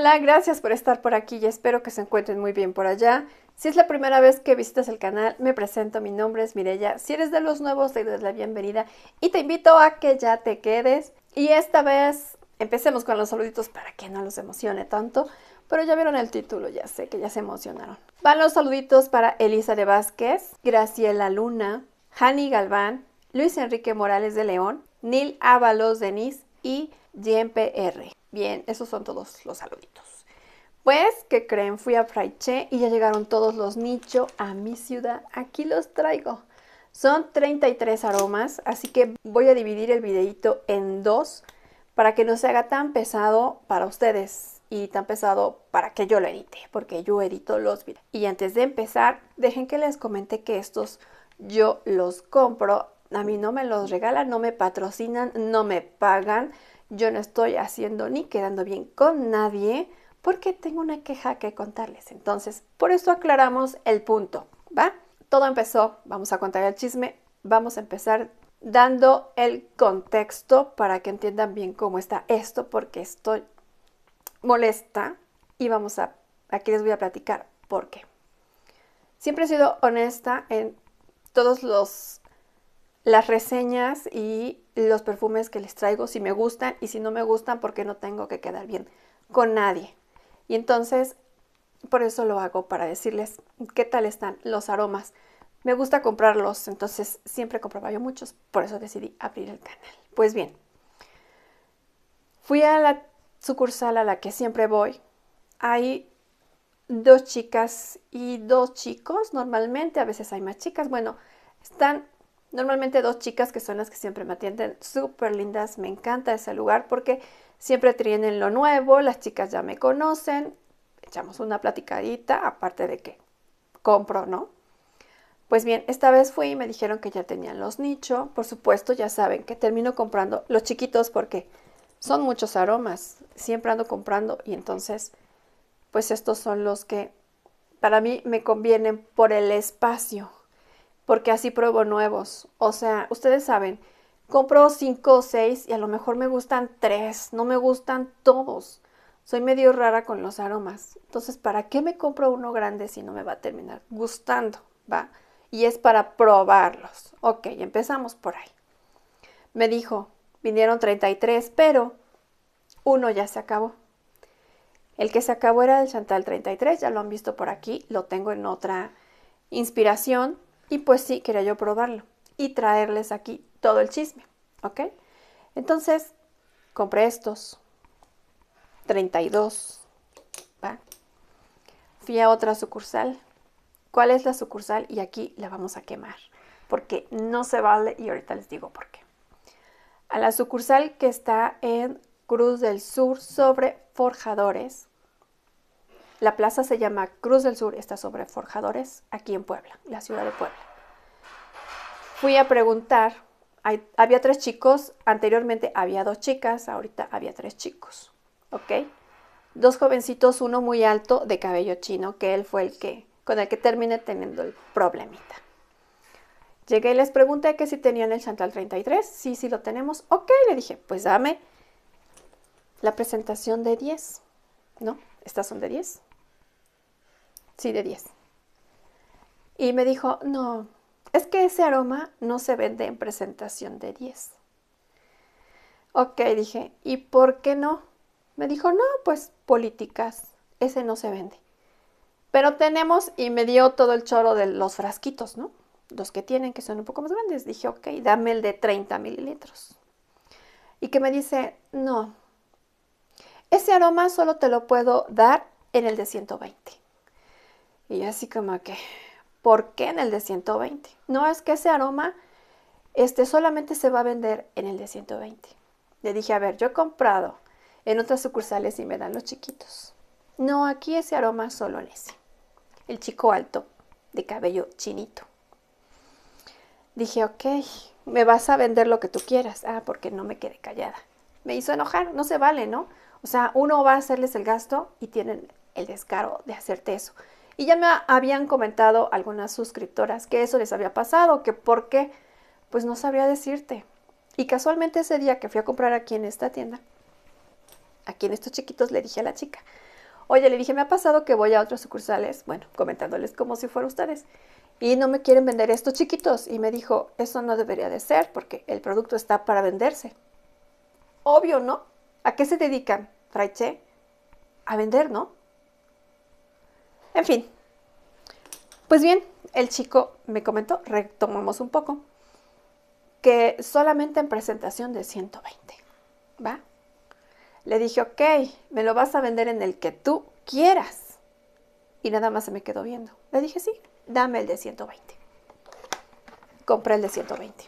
Hola, gracias por estar por aquí y espero que se encuentren muy bien por allá. Si es la primera vez que visitas el canal, me presento, mi nombre es Mirella. Si eres de los nuevos, te doy la bienvenida y te invito a que ya te quedes. Y esta vez empecemos con los saluditos para que no los emocione tanto, pero ya vieron el título, ya sé que ya se emocionaron. Van los saluditos para Elisa de Vázquez, Graciela Luna, Hani Galván, Luis Enrique Morales de León, Nil Ábalos Denis, y JMPR. Bien, esos son todos los saluditos. Pues, ¿qué creen? Fui a Fraiche y ya llegaron todos los nicho a mi ciudad. Aquí los traigo. Son 33 aromas, así que voy a dividir el videito en dos para que no se haga tan pesado para ustedes y tan pesado para que yo lo edite, porque yo edito los videos. Y antes de empezar, dejen que les comente que estos yo los compro a mí no me los regalan, no me patrocinan, no me pagan, yo no estoy haciendo ni quedando bien con nadie porque tengo una queja que contarles. Entonces, por eso aclaramos el punto, ¿va? Todo empezó, vamos a contar el chisme, vamos a empezar dando el contexto para que entiendan bien cómo está esto, porque estoy molesta y vamos a, aquí les voy a platicar por qué. Siempre he sido honesta en todos los las reseñas y los perfumes que les traigo, si me gustan y si no me gustan, porque no tengo que quedar bien con nadie. Y entonces, por eso lo hago, para decirles qué tal están los aromas. Me gusta comprarlos, entonces siempre compraba yo muchos, por eso decidí abrir el canal. Pues bien, fui a la sucursal a la que siempre voy. Hay dos chicas y dos chicos, normalmente, a veces hay más chicas. Bueno, están Normalmente dos chicas que son las que siempre me atienden, súper lindas, me encanta ese lugar porque siempre tienen lo nuevo, las chicas ya me conocen, echamos una platicadita, aparte de que compro, ¿no? Pues bien, esta vez fui y me dijeron que ya tenían los nichos. por supuesto ya saben que termino comprando los chiquitos porque son muchos aromas, siempre ando comprando y entonces pues estos son los que para mí me convienen por el espacio, porque así pruebo nuevos. O sea, ustedes saben, compro cinco o seis y a lo mejor me gustan tres, no me gustan todos. Soy medio rara con los aromas. Entonces, ¿para qué me compro uno grande si no me va a terminar gustando? Va. Y es para probarlos. Ok, empezamos por ahí. Me dijo, vinieron 33, pero uno ya se acabó. El que se acabó era el Chantal 33, ya lo han visto por aquí, lo tengo en otra inspiración, y pues sí, quería yo probarlo y traerles aquí todo el chisme, ¿ok? Entonces, compré estos, 32, ¿va? Fui a otra sucursal. ¿Cuál es la sucursal? Y aquí la vamos a quemar, porque no se vale y ahorita les digo por qué. A la sucursal que está en Cruz del Sur sobre Forjadores, la plaza se llama Cruz del Sur, está sobre Forjadores, aquí en Puebla, la ciudad de Puebla. Fui a preguntar, había tres chicos, anteriormente había dos chicas, ahorita había tres chicos, ¿ok? Dos jovencitos, uno muy alto de cabello chino, que él fue el que, con el que terminé teniendo el problemita. Llegué y les pregunté que si tenían el Chantal 33, sí, sí lo tenemos, ok, le dije, pues dame la presentación de 10, ¿no? Estas son de 10 sí, de 10. Y me dijo, no, es que ese aroma no se vende en presentación de 10. Ok, dije, ¿y por qué no? Me dijo, no, pues políticas, ese no se vende. Pero tenemos, y me dio todo el choro de los frasquitos, ¿no? Los que tienen, que son un poco más grandes. Dije, ok, dame el de 30 mililitros. Y que me dice, no, ese aroma solo te lo puedo dar en el de 120. Y así como que, ¿por qué en el de 120? No es que ese aroma este, solamente se va a vender en el de 120. Le dije, a ver, yo he comprado en otras sucursales y me dan los chiquitos. No, aquí ese aroma solo en ese. El chico alto, de cabello chinito. Dije, ok, me vas a vender lo que tú quieras. Ah, porque no me quedé callada. Me hizo enojar, no se vale, ¿no? O sea, uno va a hacerles el gasto y tienen el descaro de hacerte eso. Y ya me habían comentado algunas suscriptoras que eso les había pasado, que por qué, pues no sabría decirte. Y casualmente ese día que fui a comprar aquí en esta tienda, aquí en estos chiquitos, le dije a la chica, oye, le dije, me ha pasado que voy a otras sucursales, bueno, comentándoles como si fueran ustedes, y no me quieren vender estos chiquitos. Y me dijo, eso no debería de ser porque el producto está para venderse. Obvio, ¿no? ¿A qué se dedican, Fraiche? A vender, ¿no? En fin. Pues bien, el chico me comentó, retomamos un poco, que solamente en presentación de 120, ¿va? Le dije, ok, me lo vas a vender en el que tú quieras. Y nada más se me quedó viendo. Le dije, sí, dame el de 120. Compré el de 120.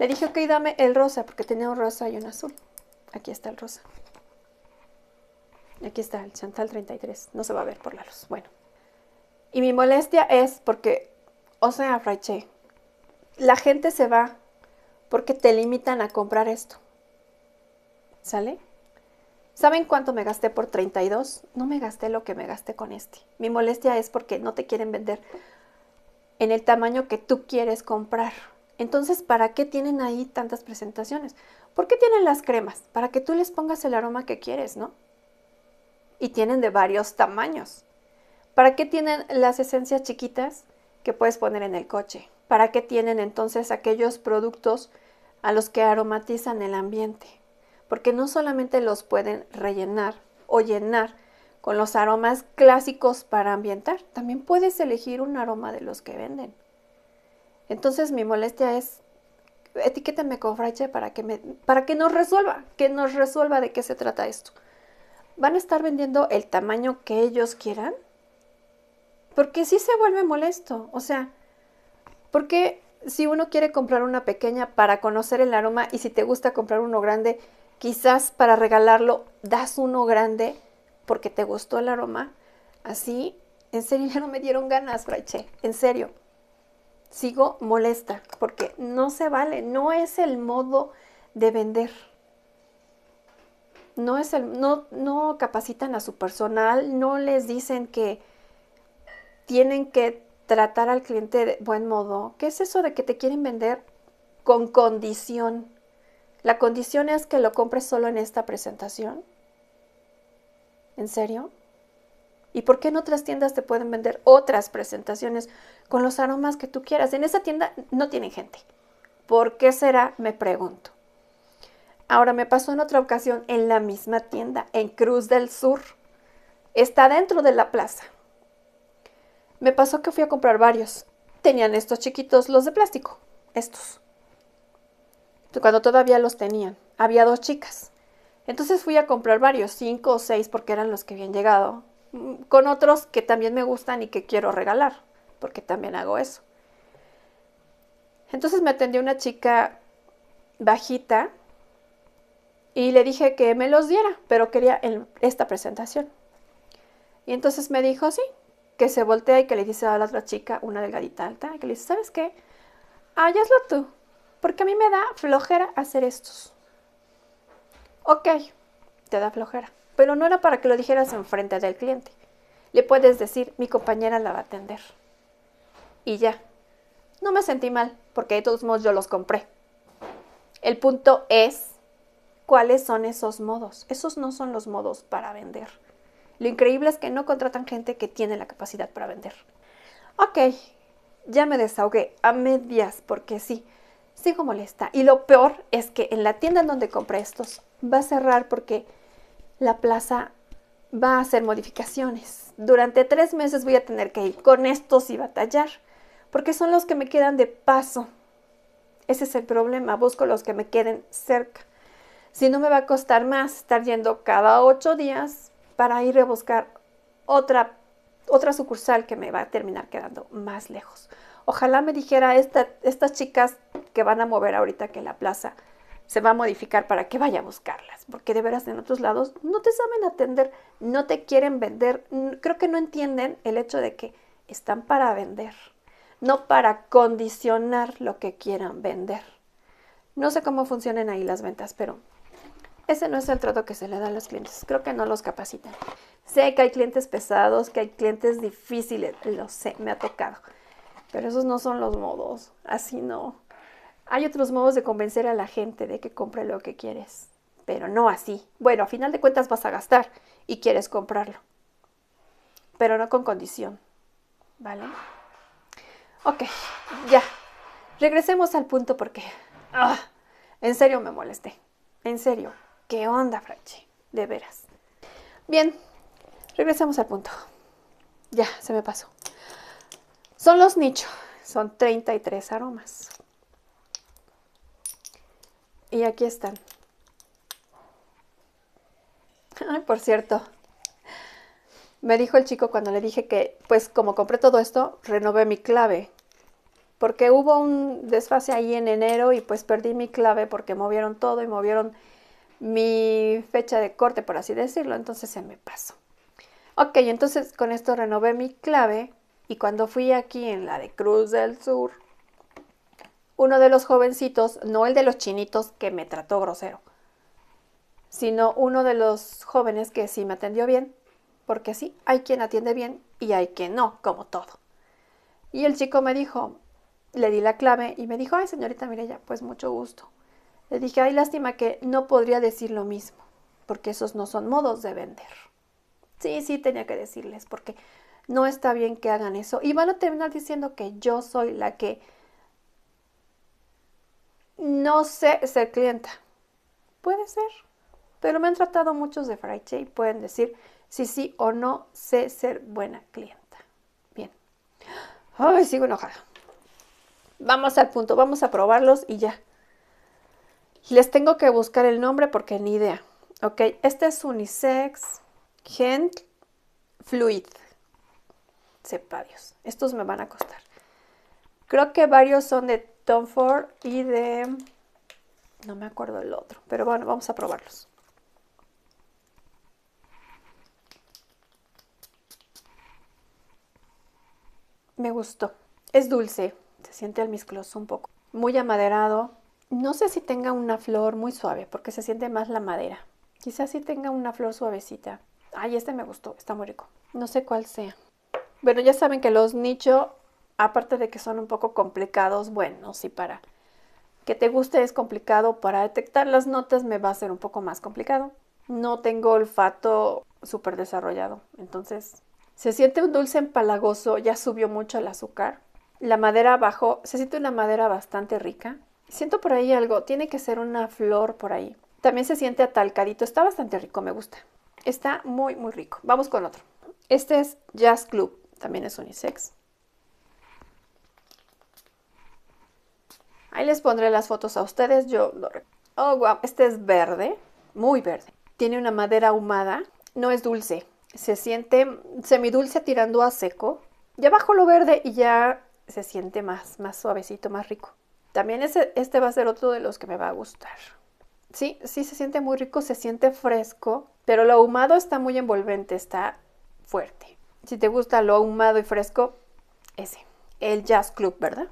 Le dije, ok, dame el rosa, porque tenía un rosa y un azul. Aquí está el rosa. Aquí está el Chantal 33. No se va a ver por la luz. Bueno. Y mi molestia es porque, o sea, la gente se va porque te limitan a comprar esto. ¿Sale? ¿Saben cuánto me gasté por 32? No me gasté lo que me gasté con este. Mi molestia es porque no te quieren vender en el tamaño que tú quieres comprar. Entonces, ¿para qué tienen ahí tantas presentaciones? ¿Por qué tienen las cremas? Para que tú les pongas el aroma que quieres, ¿no? y tienen de varios tamaños. ¿Para qué tienen las esencias chiquitas que puedes poner en el coche? ¿Para qué tienen entonces aquellos productos a los que aromatizan el ambiente? Porque no solamente los pueden rellenar o llenar con los aromas clásicos para ambientar, también puedes elegir un aroma de los que venden. Entonces mi molestia es, etiquétame con Fraiche para que, me, para que nos resuelva, que nos resuelva de qué se trata esto van a estar vendiendo el tamaño que ellos quieran? Porque sí se vuelve molesto. O sea, porque si uno quiere comprar una pequeña para conocer el aroma y si te gusta comprar uno grande, quizás para regalarlo das uno grande porque te gustó el aroma. Así, en serio, ya no me dieron ganas, Fraiche. En serio. Sigo molesta porque no se vale, no es el modo de vender no, es el, no, no capacitan a su personal, no les dicen que tienen que tratar al cliente de buen modo. ¿Qué es eso de que te quieren vender con condición? La condición es que lo compres solo en esta presentación. ¿En serio? ¿Y por qué en otras tiendas te pueden vender otras presentaciones con los aromas que tú quieras? En esa tienda no tienen gente. ¿Por qué será? Me pregunto. Ahora me pasó en otra ocasión en la misma tienda, en Cruz del Sur. Está dentro de la plaza. Me pasó que fui a comprar varios. Tenían estos chiquitos, los de plástico, estos. Cuando todavía los tenían. Había dos chicas. Entonces fui a comprar varios, cinco o seis, porque eran los que habían llegado, mm, con otros que también me gustan y que quiero regalar, porque también hago eso. Entonces me atendió una chica bajita, y le dije que me los diera, pero quería esta presentación. Y entonces me dijo, sí, que se voltea y que le dice a la otra chica, una delgadita alta, que le dice, ¿sabes qué? Hazlo tú, porque a mí me da flojera hacer estos. Ok, te da flojera, pero no era para que lo dijeras en frente del cliente. Le puedes decir, mi compañera la va a atender. Y ya. No me sentí mal, porque de todos modos yo los compré. El punto es cuáles son esos modos. Esos no son los modos para vender. Lo increíble es que no contratan gente que tiene la capacidad para vender. Ok, ya me desahogué a medias porque sí, sigo molesta. Y lo peor es que en la tienda en donde compré estos va a cerrar porque la plaza va a hacer modificaciones. Durante tres meses voy a tener que ir con estos y batallar porque son los que me quedan de paso. Ese es el problema, busco los que me queden cerca si no me va a costar más estar yendo cada ocho días para ir a buscar otra, otra sucursal que me va a terminar quedando más lejos. Ojalá me dijera estas chicas que van a mover ahorita que la plaza se va a modificar para que vaya a buscarlas, porque de veras en otros lados no te saben atender, no te quieren vender, creo que no entienden el hecho de que están para vender, no para condicionar lo que quieran vender. No sé cómo funcionan ahí las ventas, pero ese no es el trato que se le da a los clientes. Creo que no los capacitan. Sé que hay clientes pesados, que hay clientes difíciles. Lo sé, me ha tocado. Pero esos no son los modos. Así no. Hay otros modos de convencer a la gente de que compre lo que quieres. Pero no así. Bueno, a final de cuentas vas a gastar y quieres comprarlo. Pero no con condición. ¿Vale? Ok, ya. Regresemos al punto porque... ¡ah! en serio me molesté. En serio. ¿Qué onda, Franchi? De veras. Bien, regresamos al punto. Ya, se me pasó. Son los nichos. Son 33 aromas. Y aquí están. Ay, por cierto, me dijo el chico cuando le dije que, pues como compré todo esto, renové mi clave. Porque hubo un desfase ahí en enero y pues perdí mi clave porque movieron todo y movieron mi fecha de corte, por así decirlo, entonces se me pasó. Ok, entonces con esto renové mi clave y cuando fui aquí en la de Cruz del Sur, uno de los jovencitos, no el de los chinitos que me trató grosero, sino uno de los jóvenes que sí me atendió bien, porque sí, hay quien atiende bien y hay quien no, como todo. Y el chico me dijo, le di la clave y me dijo, ay señorita ya, pues mucho gusto. Le dije, ay, lástima que no podría decir lo mismo, porque esos no son modos de vender. Sí, sí, tenía que decirles, porque no está bien que hagan eso. Y van a terminar diciendo que yo soy la que no sé ser clienta. Puede ser, pero me han tratado muchos de Fraiche y pueden decir si sí o no sé ser buena clienta. Bien. Ay, sigo enojada. Vamos al punto, vamos a probarlos y ya. Les tengo que buscar el nombre porque ni idea. Ok, este es unisex, gent, fluid. Sepa Dios. Estos me van a costar. Creo que varios son de Tom Ford y de... No me acuerdo el otro, pero bueno, vamos a probarlos. Me gustó. Es dulce, se siente misclos un poco. Muy amaderado, no sé si tenga una flor muy suave, porque se siente más la madera. Quizás sí tenga una flor suavecita. Ay, este me gustó, está muy rico. No sé cuál sea. Bueno, ya saben que los nicho, aparte de que son un poco complicados, bueno, sí para que te guste es complicado, para detectar las notas me va a ser un poco más complicado. No tengo olfato súper desarrollado, entonces se siente un dulce empalagoso, ya subió mucho el azúcar. La madera abajo, se siente una madera bastante rica. Siento por ahí algo, tiene que ser una flor por ahí. También se siente atalcadito, está bastante rico, me gusta. Está muy, muy rico. Vamos con otro. Este es Jazz Club, también es unisex. Ahí les pondré las fotos a ustedes, yo lo Oh, wow, este es verde, muy verde. Tiene una madera ahumada, no es dulce. Se siente semidulce tirando a seco. Ya bajo lo verde y ya se siente más, más suavecito, más rico. También este va a ser otro de los que me va a gustar. Sí, sí se siente muy rico, se siente fresco, pero lo ahumado está muy envolvente, está fuerte. Si te gusta lo ahumado y fresco, ese, el Jazz Club, ¿verdad?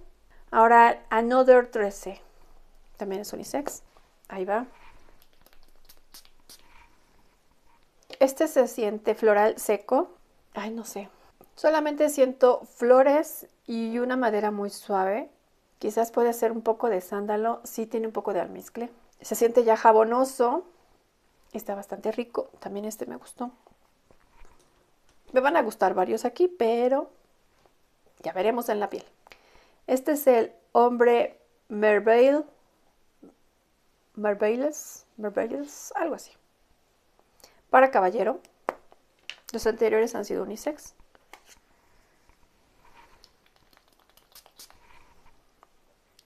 Ahora, Another 13, también es unisex, ahí va. Este se siente floral seco, ay no sé, solamente siento flores y una madera muy suave, Quizás puede ser un poco de sándalo, sí tiene un poco de almizcle. Se siente ya jabonoso, está bastante rico, también este me gustó. Me van a gustar varios aquí, pero ya veremos en la piel. Este es el hombre Merveille, Merveilles, Merveilles, algo así. Para caballero, los anteriores han sido unisex.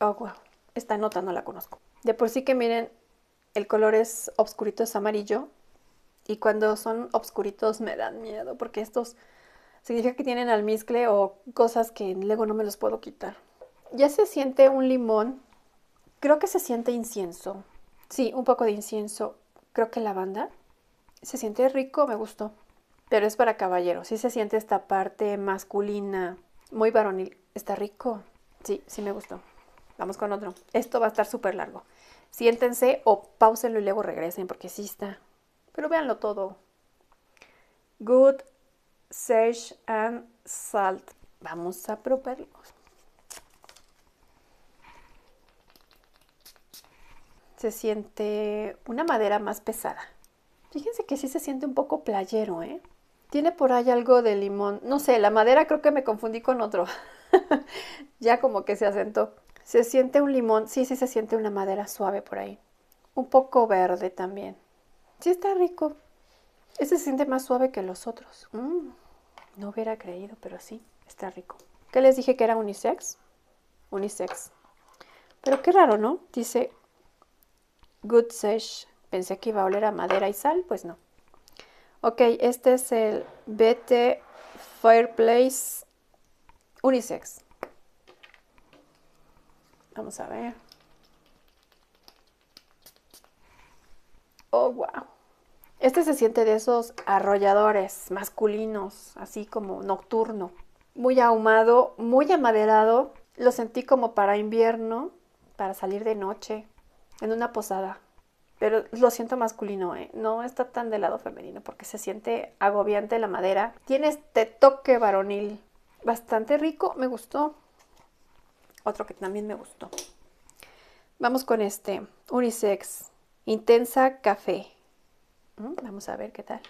Oh, wow. Esta nota no la conozco. De por sí que miren, el color es obscurito es amarillo. Y cuando son obscuritos me dan miedo porque estos significa que tienen almizcle o cosas que luego no me los puedo quitar. Ya se siente un limón. Creo que se siente incienso. Sí, un poco de incienso. Creo que lavanda. Se siente rico, me gustó. Pero es para caballeros. Sí se siente esta parte masculina, muy varonil. Está rico. Sí, sí me gustó. Vamos con otro. Esto va a estar súper largo. Siéntense o pausenlo y luego regresen porque sí está. Pero véanlo todo. Good, sage and salt. Vamos a probarlo. Se siente una madera más pesada. Fíjense que sí se siente un poco playero, ¿eh? Tiene por ahí algo de limón. No sé, la madera creo que me confundí con otro. ya como que se asentó. Se siente un limón, sí, sí se siente una madera suave por ahí. Un poco verde también. Sí está rico. Este se siente más suave que los otros. Mm, no hubiera creído, pero sí, está rico. ¿Qué les dije que era unisex? Unisex. Pero qué raro, ¿no? Dice Good Sesh. Pensé que iba a oler a madera y sal, pues no. Ok, este es el BT Fireplace Unisex. Vamos a ver. Oh, wow. Este se siente de esos arrolladores masculinos, así como nocturno. Muy ahumado, muy amaderado. Lo sentí como para invierno, para salir de noche, en una posada. Pero lo siento masculino, ¿eh? No está tan del lado femenino porque se siente agobiante la madera. Tiene este toque varonil. Bastante rico, me gustó otro que también me gustó. Vamos con este, unisex, intensa café. Mm, vamos a ver qué tal.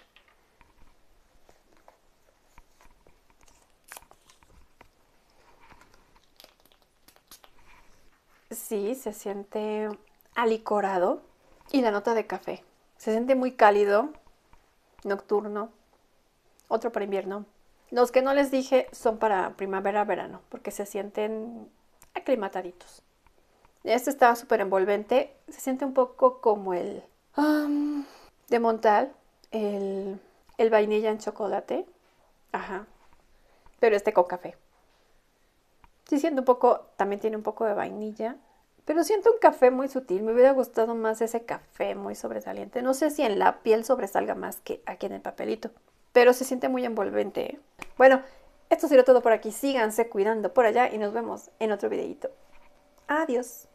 Sí, se siente alicorado y la nota de café. Se siente muy cálido, nocturno, otro para invierno. Los que no les dije son para primavera-verano, porque se sienten aclimataditos. Este estaba súper envolvente, se siente un poco como el de Montal, el, vainilla en chocolate, ajá, pero este con café. Sí siento un poco, también tiene un poco de vainilla, pero siento un café muy sutil. Me hubiera gustado más ese café muy sobresaliente. No sé si en la piel sobresalga más que aquí en el papelito, pero se siente muy envolvente. Bueno, esto será todo por aquí. Síganse cuidando por allá y nos vemos en otro videito. Adiós.